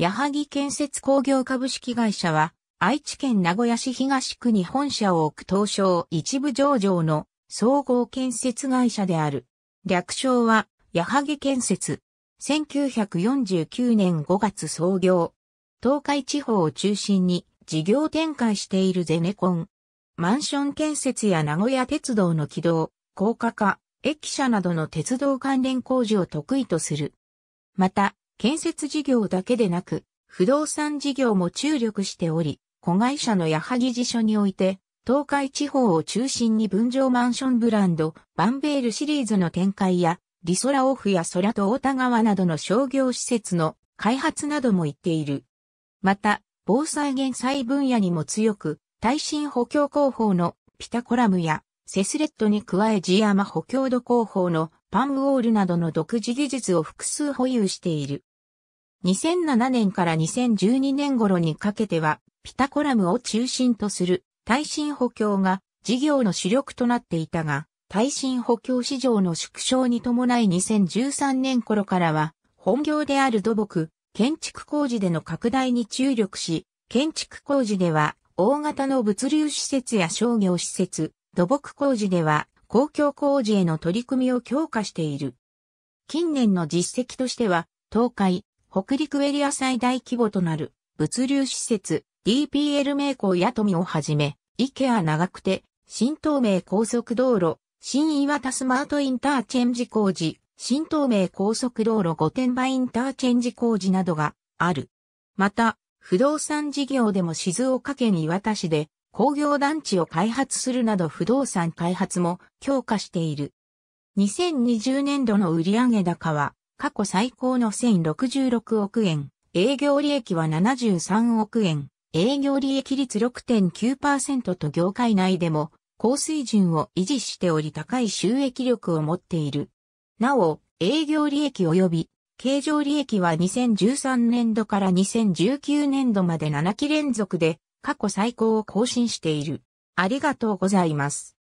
矢作建設工業株式会社は、愛知県名古屋市東区に本社を置く東証一部上場の総合建設会社である。略称は、矢作建設。1949年5月創業。東海地方を中心に事業展開しているゼネコン。マンション建設や名古屋鉄道の軌道、高架化、駅舎などの鉄道関連工事を得意とする。また、建設事業だけでなく、不動産事業も注力しており、子会社の矢作辞書において、東海地方を中心に分譲マンションブランド、バンベールシリーズの展開や、リソラオフやソラと大田川などの商業施設の開発なども言っている。また、防災減災分野にも強く、耐震補強工法のピタコラムやセスレットに加えジアマ補強度工法のパンウォールなどの独自技術を複数保有している。2007年から2012年頃にかけては、ピタコラムを中心とする耐震補強が事業の主力となっていたが、耐震補強市場の縮小に伴い2013年頃からは、本業である土木、建築工事での拡大に注力し、建築工事では大型の物流施設や商業施設、土木工事では公共工事への取り組みを強化している。近年の実績としては、東海、北陸エリア最大規模となる物流施設 DPL 名工や富をはじめ、池 k 長久手、新東名高速道路、新岩田スマートインターチェンジ工事、新東名高速道路御殿場インターチェンジ工事などがある。また、不動産事業でも静岡県岩田市で工業団地を開発するなど不動産開発も強化している。2020年度の売上高は過去最高の1066億円、営業利益は73億円、営業利益率6.9%と業界内でも高水準を維持しており高い収益力を持っている。なお、営業利益及び経常利益は2013年度から2019年度まで7期連続で過去最高を更新している。ありがとうございます。